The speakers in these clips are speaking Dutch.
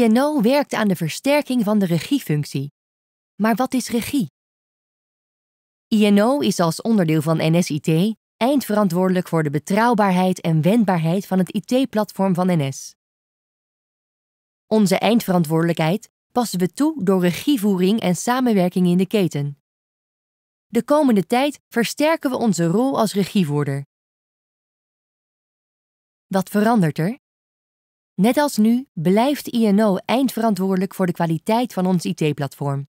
INO werkt aan de versterking van de regiefunctie. Maar wat is regie? INO is als onderdeel van NSIT eindverantwoordelijk voor de betrouwbaarheid en wendbaarheid van het IT-platform van NS. Onze eindverantwoordelijkheid passen we toe door regievoering en samenwerking in de keten. De komende tijd versterken we onze rol als regievoerder. Wat verandert er? Net als nu blijft INO eindverantwoordelijk voor de kwaliteit van ons IT-platform.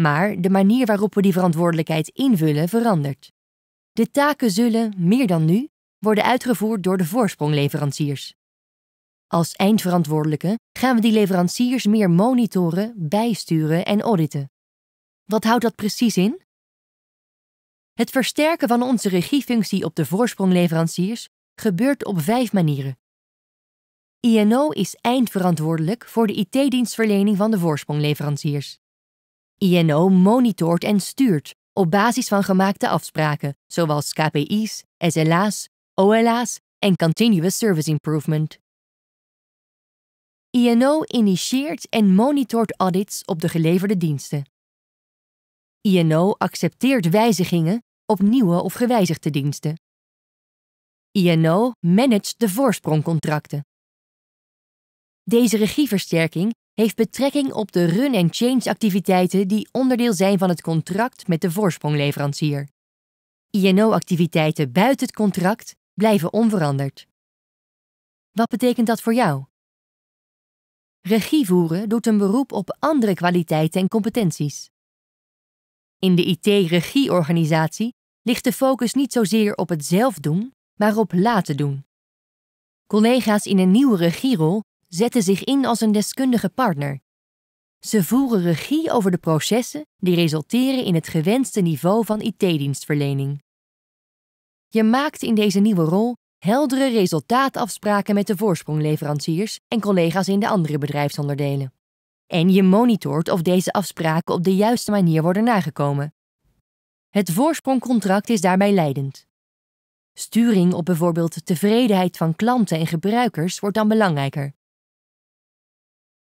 Maar de manier waarop we die verantwoordelijkheid invullen verandert. De taken zullen, meer dan nu, worden uitgevoerd door de voorsprongleveranciers. Als eindverantwoordelijke gaan we die leveranciers meer monitoren, bijsturen en auditen. Wat houdt dat precies in? Het versterken van onze regiefunctie op de voorsprongleveranciers gebeurt op vijf manieren. INO is eindverantwoordelijk voor de IT-dienstverlening van de voorsprongleveranciers. INO monitort en stuurt op basis van gemaakte afspraken, zoals KPI's, SLA's, OLA's en Continuous Service Improvement. INO initieert en monitort audits op de geleverde diensten. INO accepteert wijzigingen op nieuwe of gewijzigde diensten. INO managt de voorsprongcontracten. Deze regieversterking heeft betrekking op de run- en change-activiteiten die onderdeel zijn van het contract met de voorsprongleverancier. INO-activiteiten buiten het contract blijven onveranderd. Wat betekent dat voor jou? Regie voeren doet een beroep op andere kwaliteiten en competenties. In de IT-regieorganisatie ligt de focus niet zozeer op het zelf doen, maar op laten doen. Collega's in een nieuwe regierol zetten zich in als een deskundige partner. Ze voeren regie over de processen die resulteren in het gewenste niveau van IT-dienstverlening. Je maakt in deze nieuwe rol heldere resultaatafspraken met de voorsprongleveranciers en collega's in de andere bedrijfsonderdelen. En je monitort of deze afspraken op de juiste manier worden nagekomen. Het voorsprongcontract is daarbij leidend. Sturing op bijvoorbeeld tevredenheid van klanten en gebruikers wordt dan belangrijker.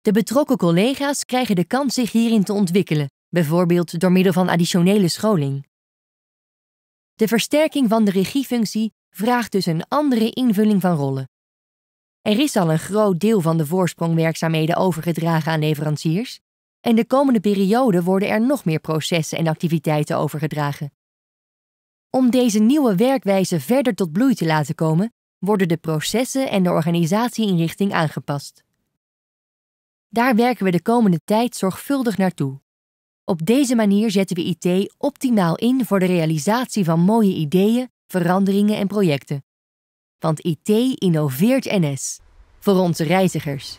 De betrokken collega's krijgen de kans zich hierin te ontwikkelen, bijvoorbeeld door middel van additionele scholing. De versterking van de regiefunctie vraagt dus een andere invulling van rollen. Er is al een groot deel van de voorsprongwerkzaamheden overgedragen aan leveranciers, en de komende periode worden er nog meer processen en activiteiten overgedragen. Om deze nieuwe werkwijze verder tot bloei te laten komen, worden de processen en de organisatieinrichting aangepast. Daar werken we de komende tijd zorgvuldig naartoe. Op deze manier zetten we IT optimaal in voor de realisatie van mooie ideeën, veranderingen en projecten. Want IT innoveert NS voor onze reizigers.